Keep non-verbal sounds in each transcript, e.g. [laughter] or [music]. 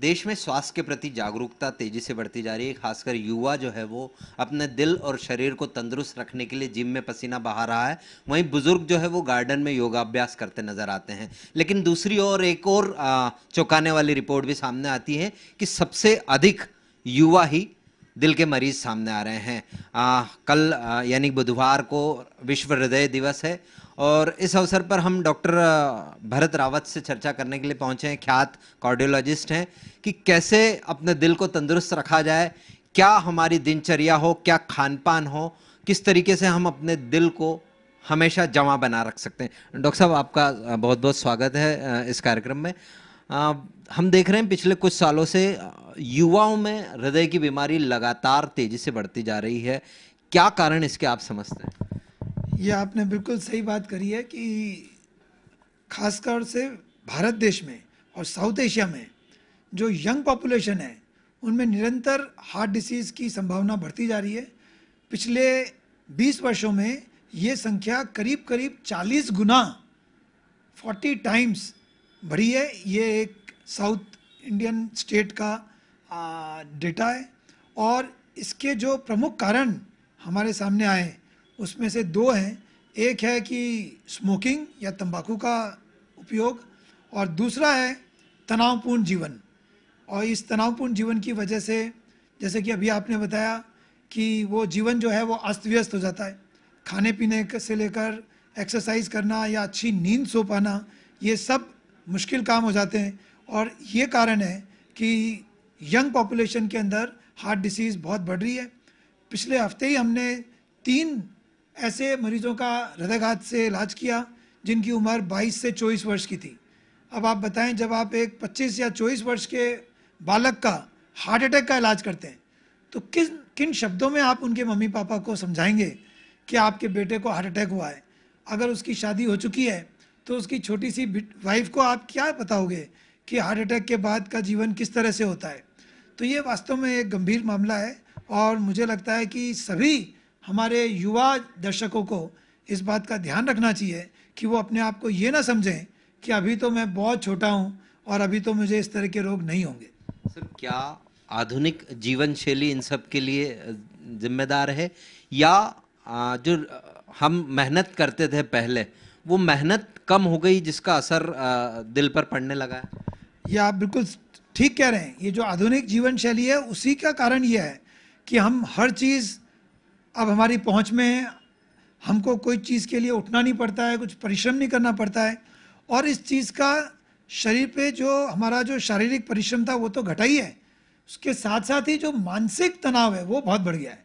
देश में स्वास्थ्य के प्रति जागरूकता तेज़ी से बढ़ती जा रही है खासकर युवा जो है वो अपने दिल और शरीर को तंदुरुस्त रखने के लिए जिम में पसीना बहा रहा है वहीं बुज़ुर्ग जो है वो गार्डन में योगाभ्यास करते नज़र आते हैं लेकिन दूसरी ओर एक और चौंकाने वाली रिपोर्ट भी सामने आती है कि सबसे अधिक युवा ही दिल के मरीज सामने आ रहे हैं आ, कल यानी बुधवार को विश्व हृदय दिवस है और इस अवसर पर हम डॉक्टर भरत रावत से चर्चा करने के लिए पहुंचे हैं ख्यात कार्डियोलॉजिस्ट हैं कि कैसे अपने दिल को तंदुरुस्त रखा जाए क्या हमारी दिनचर्या हो क्या खान पान हो किस तरीके से हम अपने दिल को हमेशा जमा बना रख सकते हैं डॉक्टर साहब आपका बहुत बहुत स्वागत है इस कार्यक्रम में हम देख रहे हैं पिछले कुछ सालों से युवाओं में हृदय की बीमारी लगातार तेजी से बढ़ती जा रही है क्या कारण इसके आप समझते हैं ये आपने बिल्कुल सही बात करी है कि खासकर से भारत देश में और साउथ एशिया में जो यंग पॉपुलेशन है उनमें निरंतर हार्ट डिसीज़ की संभावना बढ़ती जा रही है पिछले 20 वर्षों में ये संख्या करीब करीब 40 गुना 40 टाइम्स बढ़ी है ये एक साउथ इंडियन स्टेट का डेटा है और इसके जो प्रमुख कारण हमारे सामने आए उसमें से दो हैं एक है कि स्मोकिंग या तंबाकू का उपयोग और दूसरा है तनावपूर्ण जीवन और इस तनावपूर्ण जीवन की वजह से जैसे कि अभी आपने बताया कि वो जीवन जो है वो अस्त व्यस्त हो जाता है खाने पीने से लेकर एक्सरसाइज करना या अच्छी नींद सो पाना ये सब मुश्किल काम हो जाते हैं और ये कारण है कि यंग पॉपुलेशन के अंदर हार्ट डिसीज़ बहुत बढ़ रही है पिछले हफ्ते ही हमने तीन ऐसे मरीजों का हृदयघात से इलाज किया जिनकी उम्र 22 से 24 वर्ष की थी अब आप बताएं जब आप एक 25 या 24 वर्ष के बालक का हार्ट अटैक का इलाज करते हैं तो किन किन शब्दों में आप उनके मम्मी पापा को समझाएंगे कि आपके बेटे को हार्ट अटैक हुआ है अगर उसकी शादी हो चुकी है तो उसकी छोटी सी वाइफ को आप क्या बताओगे कि हार्ट अटैक के बाद का जीवन किस तरह से होता है तो ये वास्तव में एक गंभीर मामला है और मुझे लगता है कि सभी हमारे युवा दर्शकों को इस बात का ध्यान रखना चाहिए कि वो अपने आप को ये ना समझें कि अभी तो मैं बहुत छोटा हूँ और अभी तो मुझे इस तरह के रोग नहीं होंगे सर क्या आधुनिक जीवन शैली इन सब के लिए जिम्मेदार है या जो हम मेहनत करते थे पहले वो मेहनत कम हो गई जिसका असर दिल पर पड़ने लगा है ये आप बिल्कुल ठीक कह रहे हैं ये जो आधुनिक जीवन शैली है उसी का कारण यह है कि हम हर चीज़ अब हमारी पहुंच में है हमको कोई चीज़ के लिए उठना नहीं पड़ता है कुछ परिश्रम नहीं करना पड़ता है और इस चीज़ का शरीर पे जो हमारा जो शारीरिक परिश्रम था वो तो घटा ही है उसके साथ साथ ही जो मानसिक तनाव है वो बहुत बढ़ गया है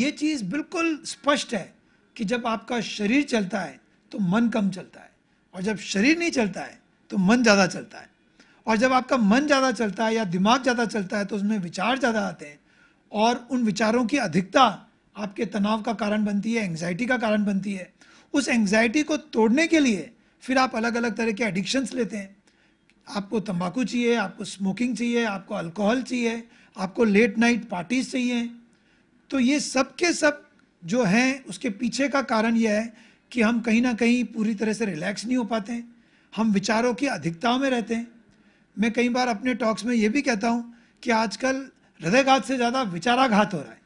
ये चीज़ बिल्कुल स्पष्ट है कि जब आपका शरीर चलता है तो मन कम चलता है और जब शरीर नहीं चलता है तो मन ज़्यादा चलता है और जब आपका मन ज़्यादा चलता है या दिमाग ज़्यादा चलता है तो उसमें विचार ज़्यादा आते हैं और उन विचारों की अधिकता आपके तनाव का कारण बनती है एंग्जाइटी का कारण बनती है उस एंग्जाइटी को तोड़ने के लिए फिर आप अलग अलग तरह के एडिक्शंस लेते हैं आपको तंबाकू चाहिए आपको स्मोकिंग चाहिए आपको अल्कोहल चाहिए आपको लेट नाइट पार्टीज चाहिए तो ये सब के सब जो हैं उसके पीछे का कारण यह है कि हम कहीं ना कहीं पूरी तरह से रिलैक्स नहीं हो पाते हम विचारों की अधिकताओं में रहते हैं मैं कई बार अपने टॉक्स में ये भी कहता हूँ कि आजकल हृदयघात से ज़्यादा विचाराघात हो रहा है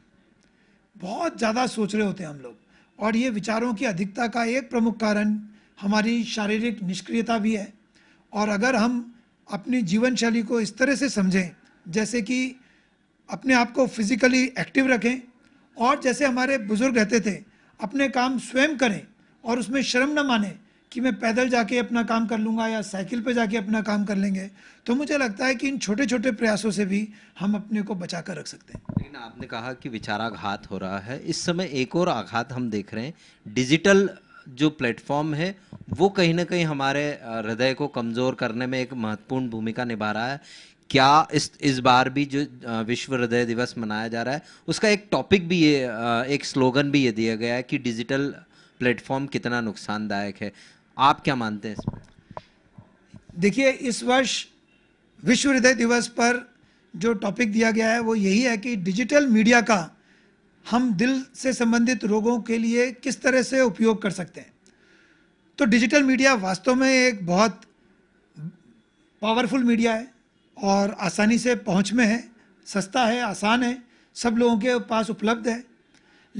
बहुत ज़्यादा सोच रहे होते हैं हम लोग और ये विचारों की अधिकता का एक प्रमुख कारण हमारी शारीरिक निष्क्रियता भी है और अगर हम अपनी जीवन शैली को इस तरह से समझें जैसे कि अपने आप को फिजिकली एक्टिव रखें और जैसे हमारे बुज़ुर्ग रहते थे अपने काम स्वयं करें और उसमें शर्म न माने कि मैं पैदल जाके अपना काम कर लूँगा या साइकिल पे जाके अपना काम कर लेंगे तो मुझे लगता है कि इन छोटे छोटे प्रयासों से भी हम अपने को बचा कर रख सकते हैं लेकिन आपने कहा कि विचाराघात हो रहा है इस समय एक और आघात हम देख रहे हैं डिजिटल जो प्लेटफॉर्म है वो कहीं ना कहीं हमारे हृदय को कमज़ोर करने में एक महत्वपूर्ण भूमिका निभा रहा है क्या इस इस बार भी जो विश्व हृदय दिवस मनाया जा रहा है उसका एक टॉपिक भी ये एक स्लोगन भी ये दिया गया है कि डिजिटल प्लेटफॉर्म कितना नुकसानदायक है आप क्या मानते हैं पर देखिए इस वर्ष विश्व हृदय दिवस पर जो टॉपिक दिया गया है वो यही है कि डिजिटल मीडिया का हम दिल से संबंधित रोगों के लिए किस तरह से उपयोग कर सकते हैं तो डिजिटल मीडिया वास्तव में एक बहुत पावरफुल मीडिया है और आसानी से पहुंच में है सस्ता है आसान है सब लोगों के पास उपलब्ध है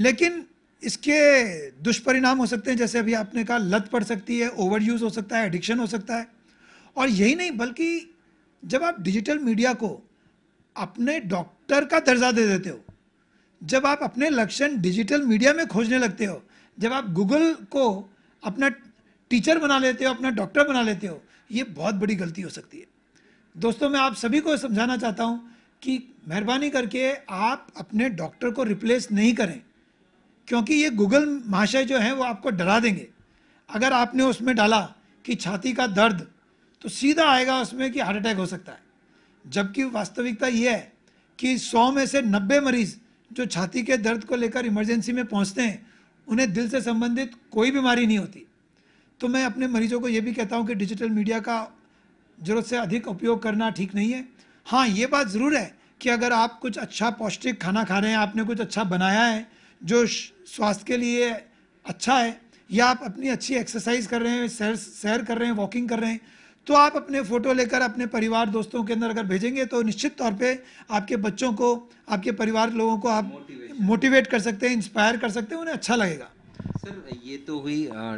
लेकिन इसके दुष्परिणाम हो सकते हैं जैसे अभी आपने कहा लत पड़ सकती है ओवर यूज़ हो सकता है एडिक्शन हो सकता है और यही नहीं बल्कि जब आप डिजिटल मीडिया को अपने डॉक्टर का दर्जा दे देते हो जब आप अपने लक्षण डिजिटल मीडिया में खोजने लगते हो जब आप गूगल को अपना टीचर बना लेते हो अपना डॉक्टर बना लेते हो ये बहुत बड़ी गलती हो सकती है दोस्तों मैं आप सभी को समझाना चाहता हूँ कि मेहरबानी करके आप अपने डॉक्टर को रिप्लेस नहीं करें क्योंकि ये गूगल महाशय जो हैं वो आपको डरा देंगे अगर आपने उसमें डाला कि छाती का दर्द तो सीधा आएगा उसमें कि हार्ट अटैक हो सकता है जबकि वास्तविकता ये है कि सौ में से नब्बे मरीज जो छाती के दर्द को लेकर इमरजेंसी में पहुंचते हैं उन्हें दिल से संबंधित कोई बीमारी नहीं होती तो मैं अपने मरीजों को ये भी कहता हूँ कि डिजिटल मीडिया का ज़रूरत से अधिक उपयोग करना ठीक नहीं है हाँ ये बात ज़रूर है कि अगर आप कुछ अच्छा पौष्टिक खाना खा रहे हैं आपने कुछ अच्छा बनाया है जो स्वास्थ्य के लिए अच्छा है या आप अपनी अच्छी एक्सरसाइज कर रहे हैं सैर सैर कर रहे हैं वॉकिंग कर रहे हैं तो आप अपने फ़ोटो लेकर अपने परिवार दोस्तों के अंदर अगर भेजेंगे तो निश्चित तौर पे आपके बच्चों को आपके परिवार लोगों को आप मोटिवेट कर सकते हैं इंस्पायर कर सकते हैं उन्हें अच्छा लगेगा सर ये तो हुई आ,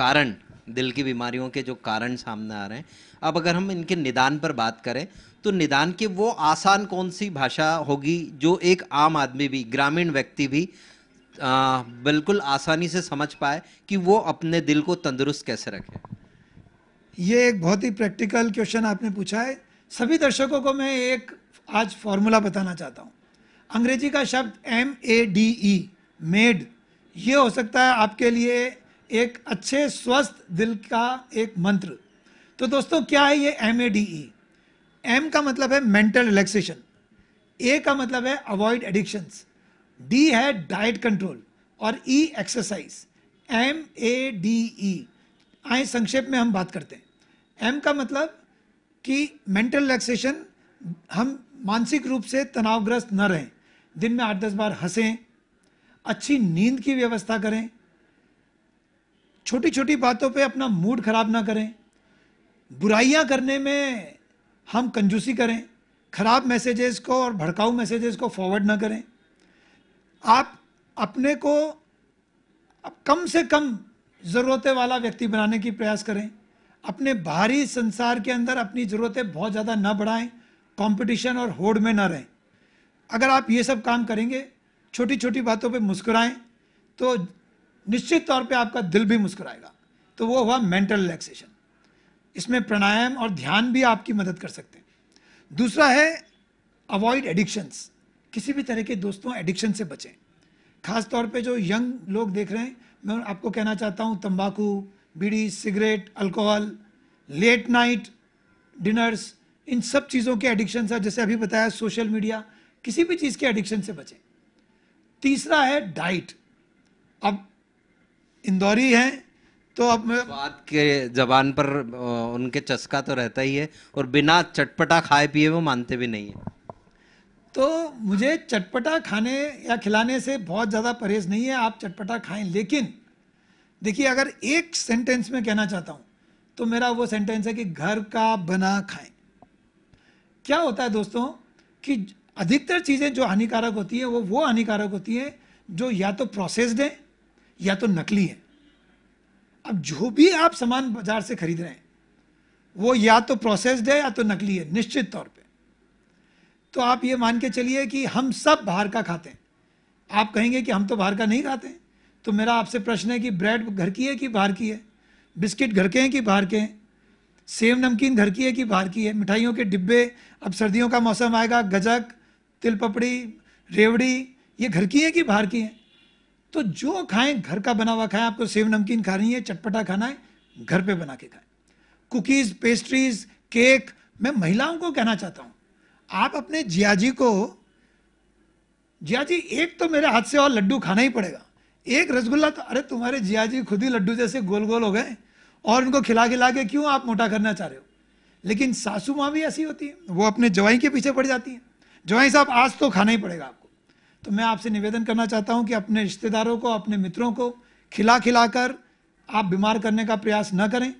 कारण दिल की बीमारियों के जो कारण सामने आ रहे हैं अब अगर हम इनके निदान पर बात करें तो निदान की वो आसान कौन सी भाषा होगी जो एक आम आदमी भी ग्रामीण व्यक्ति भी आ, बिल्कुल आसानी से समझ पाए कि वो अपने दिल को तंदुरुस्त कैसे रखे ये एक बहुत ही प्रैक्टिकल क्वेश्चन आपने पूछा है सभी दर्शकों को मैं एक आज फॉर्मूला बताना चाहता हूँ अंग्रेजी का शब्द M A D E made ये हो सकता है आपके लिए एक अच्छे स्वस्थ दिल का एक मंत्र तो दोस्तों क्या है ये M A D E M का मतलब है मेंटल रिलैक्सेशन ए का मतलब है अवॉइड एडिक्शंस डी है डाइट कंट्रोल और E exercise M A D E आए संक्षेप में हम बात करते हैं एम का मतलब कि मेंटल रिलैक्सेशन हम मानसिक रूप से तनावग्रस्त न रहें दिन में आठ दस बार हंसें अच्छी नींद की व्यवस्था करें छोटी छोटी बातों पे अपना मूड खराब ना करें बुराइयां करने में हम कंजूसी करें खराब मैसेजेस को और भड़काऊ मैसेजेस को फॉरवर्ड ना करें आप अपने को कम से कम ज़रूरतें वाला व्यक्ति बनाने की प्रयास करें अपने बाहरी संसार के अंदर अपनी ज़रूरतें बहुत ज़्यादा ना बढ़ाएं कंपटीशन और होड़ में ना रहें अगर आप ये सब काम करेंगे छोटी छोटी बातों पे मुस्कुराएं तो निश्चित तौर पे आपका दिल भी मुस्कुराएगा तो वो हुआ मेंटल रिलैक्सेशन इसमें प्राणायाम और ध्यान भी आपकी मदद कर सकते हैं दूसरा है अवॉइड एडिक्शंस किसी भी तरह के दोस्तों एडिक्शन से बचें खास तौर पे जो यंग लोग देख रहे हैं मैं आपको कहना चाहता हूँ तंबाकू बीड़ी cigarette alcohol late night dinners इन सब चीज़ों के एडिक्शन है जैसे अभी बताया सोशल मीडिया किसी भी चीज़ के एडिक्शन से बचें तीसरा है डाइट अब इंदौरी हैं तो अब बात के जबान पर उनके चस्का तो रहता ही है और बिना चटपटा खाए पिए वो मानते भी नहीं है तो मुझे चटपटा खाने या खिलाने से बहुत ज़्यादा परहेज नहीं है आप चटपटा खाएं लेकिन देखिए अगर एक सेंटेंस में कहना चाहता हूँ तो मेरा वो सेंटेंस है कि घर का बना खाएं क्या होता है दोस्तों कि अधिकतर चीज़ें जो हानिकारक होती हैं वो वो हानिकारक होती हैं जो या तो प्रोसेस्ड हैं या तो नकली है अब जो भी आप सामान बाजार से खरीद रहे हैं वो या तो प्रोसेस्ड है या तो नकली है निश्चित तौर पे तो आप ये मान के चलिए कि हम सब बाहर का खाते हैं आप कहेंगे कि हम तो बाहर का नहीं खाते हैं तो मेरा आपसे प्रश्न है कि ब्रेड घर की है कि बाहर की है बिस्किट घर के हैं कि बाहर के हैं सेव नमकीन घर की है कि बाहर की है मिठाइयों के डिब्बे अब सर्दियों का मौसम आएगा गजक तिल पपड़ी रेवड़ी ये घर की है कि बाहर की है तो जो खाएं घर का बना हुआ खाएं आपको सेव नमकीन खानी है चटपटा खाना है घर पे बना के खाएं कुकीज़ पेस्ट्रीज केक मैं महिलाओं को कहना चाहता हूं आप अपने जिया जी को जिया जी एक तो मेरे हाथ से और लड्डू खाना ही पड़ेगा एक रसगुल्ला तो अरे तुम्हारे जिया जी खुद ही लड्डू जैसे गोल गोल हो गए और उनको खिला खिला के क्यों आप मोटा करना चाह रहे हो लेकिन सासू माँ भी ऐसी होती है वो अपने जवाई के पीछे पड़ जाती है जवाई साहब आज तो खाना ही पड़ेगा तो मैं आपसे निवेदन करना चाहता हूँ कि अपने रिश्तेदारों को अपने मित्रों को खिला खिला कर आप बीमार करने का प्रयास न करें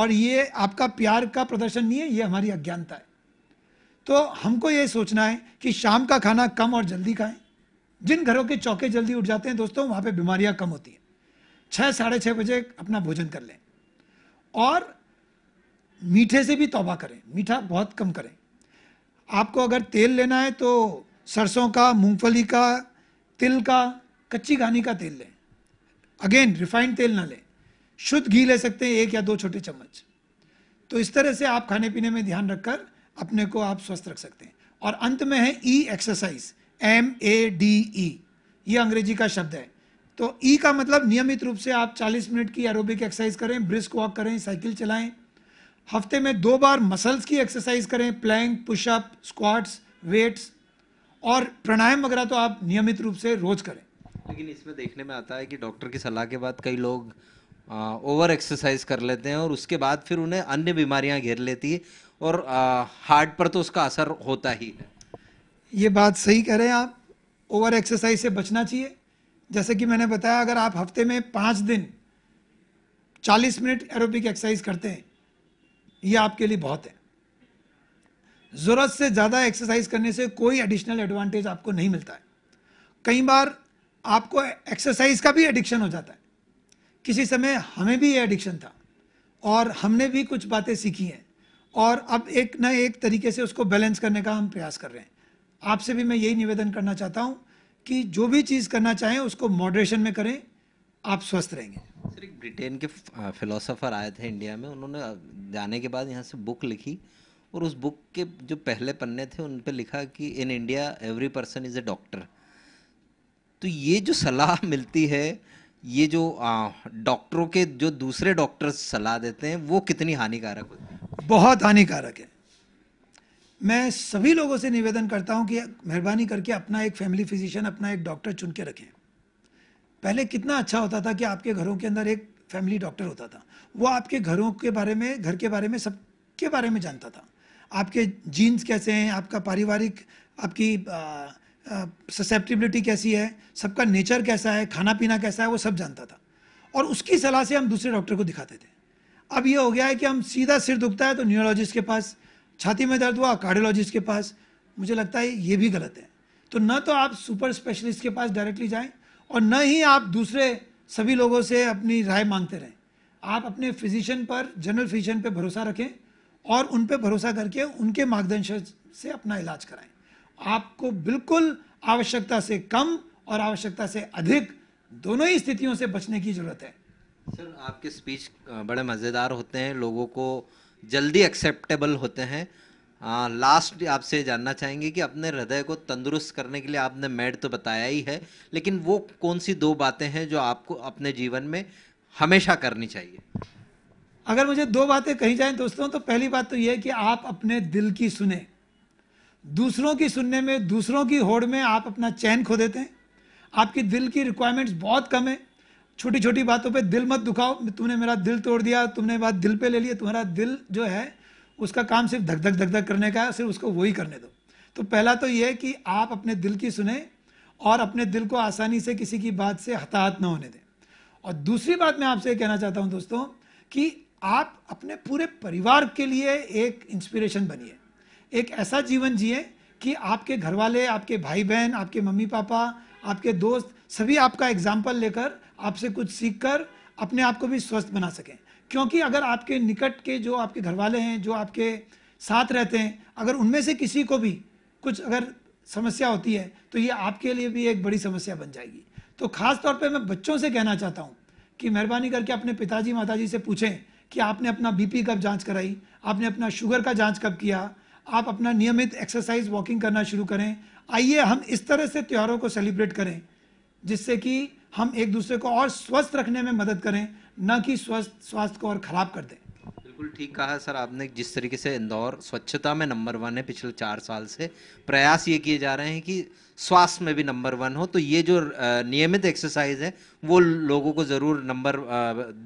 और ये आपका प्यार का प्रदर्शन नहीं है ये हमारी अज्ञानता है तो हमको ये सोचना है कि शाम का खाना कम और जल्दी खाएं जिन घरों के चौके जल्दी उठ जाते हैं दोस्तों वहाँ पे बीमारियाँ कम होती हैं छः साढ़े छः बजे अपना भोजन कर लें और मीठे से भी तौबा करें मीठा बहुत कम करें आपको अगर तेल लेना है तो सरसों का मूंगफली का तिल का कच्ची घानी का तेल लें अगेन रिफाइंड तेल ना लें शुद्ध घी ले सकते हैं एक या दो छोटे चम्मच तो इस तरह से आप खाने पीने में ध्यान रखकर अपने को आप स्वस्थ रख सकते हैं और अंत में है E exercise M A D E ये अंग्रेजी का शब्द है तो ई e का मतलब नियमित रूप से आप 40 मिनट की एरोबिक एक्सरसाइज करें ब्रिस्क वॉक करें साइकिल चलाएं हफ्ते में दो बार मसल्स की एक्सरसाइज करें प्लैंक पुशअप स्क्वाट्स वेट्स और प्राणायाम वगैरह तो आप नियमित रूप से रोज करें लेकिन इसमें देखने में आता है कि डॉक्टर की सलाह के बाद कई लोग ओवर एक्सरसाइज कर लेते हैं और उसके बाद फिर उन्हें अन्य बीमारियां घेर लेती है और हार्ट पर तो उसका असर होता ही है ये बात सही कह रहे हैं आप ओवर एक्सरसाइज से बचना चाहिए जैसे कि मैंने बताया अगर आप हफ्ते में पाँच दिन चालीस मिनट एरोबिक एक्सरसाइज करते हैं ये आपके लिए बहुत है ज़रूरत से ज़्यादा एक्सरसाइज करने से कोई एडिशनल एडवांटेज आपको नहीं मिलता है कई बार आपको एक्सरसाइज का भी एडिक्शन हो जाता है किसी समय हमें भी ये एडिक्शन था और हमने भी कुछ बातें सीखी हैं और अब एक न एक तरीके से उसको बैलेंस करने का हम प्रयास कर रहे हैं आपसे भी मैं यही निवेदन करना चाहता हूँ कि जो भी चीज़ करना चाहें उसको मॉडरेशन में करें आप स्वस्थ रहेंगे सर एक ब्रिटेन के फिलोसोफर आए थे इंडिया में उन्होंने जाने के बाद यहाँ से बुक लिखी और उस बुक के जो पहले पन्ने थे उन पर लिखा कि in India every person is a doctor तो ये जो सलाह [laughs] मिलती है ये जो डॉक्टरों के जो दूसरे डॉक्टर सलाह देते हैं वो कितनी हानिकारक होती है बहुत हानिकारक है मैं सभी लोगों से निवेदन करता हूं कि मेहरबानी करके अपना एक फैमिली फिजिशियन अपना एक डॉक्टर चुन के रखें पहले कितना अच्छा होता था कि आपके घरों के अंदर एक फैमिली डॉक्टर होता था वो आपके घरों के बारे में घर के बारे में सब के बारे में जानता था आपके जीन्स कैसे हैं आपका पारिवारिक आपकी ससेप्टिबिलिटी कैसी है सबका नेचर कैसा है खाना पीना कैसा है वो सब जानता था और उसकी सलाह से हम दूसरे डॉक्टर को दिखाते थे अब ये हो गया है कि हम सीधा सिर दुखता है तो न्यूरोलॉजिस्ट के पास छाती में दर्द हुआ कार्डियोलॉजिस्ट के पास मुझे लगता है ये भी गलत है तो न तो आप सुपर स्पेशलिस्ट के पास डायरेक्टली जाएं और न ही आप दूसरे सभी लोगों से अपनी राय मांगते रहें आप अपने फिजिशियन पर जनरल फिजिशियन पर भरोसा रखें और उन पर भरोसा करके उनके मार्गदर्शन से अपना इलाज कराएं आपको बिल्कुल आवश्यकता से कम और आवश्यकता से अधिक दोनों ही स्थितियों से बचने की ज़रूरत है सर आपके स्पीच बड़े मज़ेदार होते हैं लोगों को जल्दी एक्सेप्टेबल होते हैं आ, लास्ट आपसे जानना चाहेंगे कि अपने हृदय को तंदुरुस्त करने के लिए आपने मेड तो बताया ही है लेकिन वो कौन सी दो बातें हैं जो आपको अपने जीवन में हमेशा करनी चाहिए अगर मुझे दो बातें कही जाए दोस्तों तो पहली बात तो यह है कि आप अपने दिल की सुने दूसरों की सुनने में दूसरों की होड़ में आप अपना चैन खो देते हैं आपकी दिल की रिक्वायरमेंट्स बहुत कम है छोटी छोटी बातों पे दिल मत दुखाओ तुमने मेरा दिल तोड़ दिया तुमने बात दिल पे ले लिया तुम्हारा दिल जो है उसका काम सिर्फ धक धक धक धक करने का है सिर्फ उसको वही करने दो तो पहला तो ये है कि आप अपने दिल की सुने और अपने दिल को आसानी से किसी की बात से हताहत ना होने दें और दूसरी बात मैं आपसे कहना चाहता हूँ दोस्तों कि आप अपने पूरे परिवार के लिए एक इंस्पिरेशन बनिए एक ऐसा जीवन जिए कि आपके घर वाले आपके भाई बहन आपके मम्मी पापा आपके दोस्त सभी आपका एग्जाम्पल लेकर आपसे कुछ सीख कर अपने आप को भी स्वस्थ बना सकें क्योंकि अगर आपके निकट के जो आपके घर वाले हैं जो आपके साथ रहते हैं अगर उनमें से किसी को भी कुछ अगर समस्या होती है तो ये आपके लिए भी एक बड़ी समस्या बन जाएगी तो खास तौर पे मैं बच्चों से कहना चाहता हूँ कि मेहरबानी करके अपने पिताजी माताजी से पूछें कि आपने अपना बीपी कब जांच कराई आपने अपना शुगर का जांच कब किया आप अपना नियमित एक्सरसाइज वॉकिंग करना शुरू करें आइए हम इस तरह से त्योहारों को सेलिब्रेट करें जिससे कि हम एक दूसरे को और स्वस्थ रखने में मदद करें न कि स्वस्थ स्वास्थ्य को और ख़राब कर दें बिल्कुल ठीक कहा सर आपने जिस तरीके से इंदौर स्वच्छता में नंबर वन है पिछले चार साल से प्रयास ये किए जा रहे हैं कि स्वास्थ्य में भी नंबर वन हो तो ये जो नियमित एक्सरसाइज है वो लोगों को ज़रूर नंबर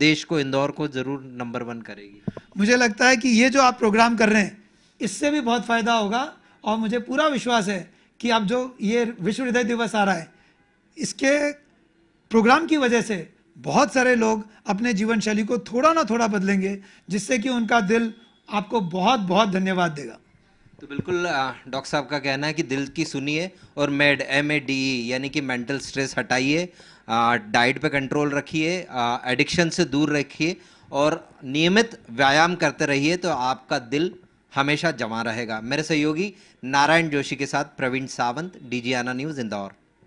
देश को इंदौर को ज़रूर नंबर वन करेगी मुझे लगता है कि ये जो आप प्रोग्राम कर रहे हैं इससे भी बहुत फ़ायदा होगा और मुझे पूरा विश्वास है कि आप जो ये विश्व हृदय दिवस आ रहा है इसके प्रोग्राम की वजह से बहुत सारे लोग अपने जीवन शैली को थोड़ा ना थोड़ा बदलेंगे जिससे कि उनका दिल आपको बहुत बहुत धन्यवाद देगा तो बिल्कुल डॉक्टर साहब का कहना है कि दिल की सुनिए और मेड एम ए डी यानी कि मेंटल स्ट्रेस हटाइए डाइट पे कंट्रोल रखिए एडिक्शन से दूर रखिए और नियमित व्यायाम करते रहिए तो आपका दिल हमेशा जमा रहेगा मेरे सहयोगी नारायण जोशी के साथ प्रवीण सावंत डी न्यूज़ इंदौर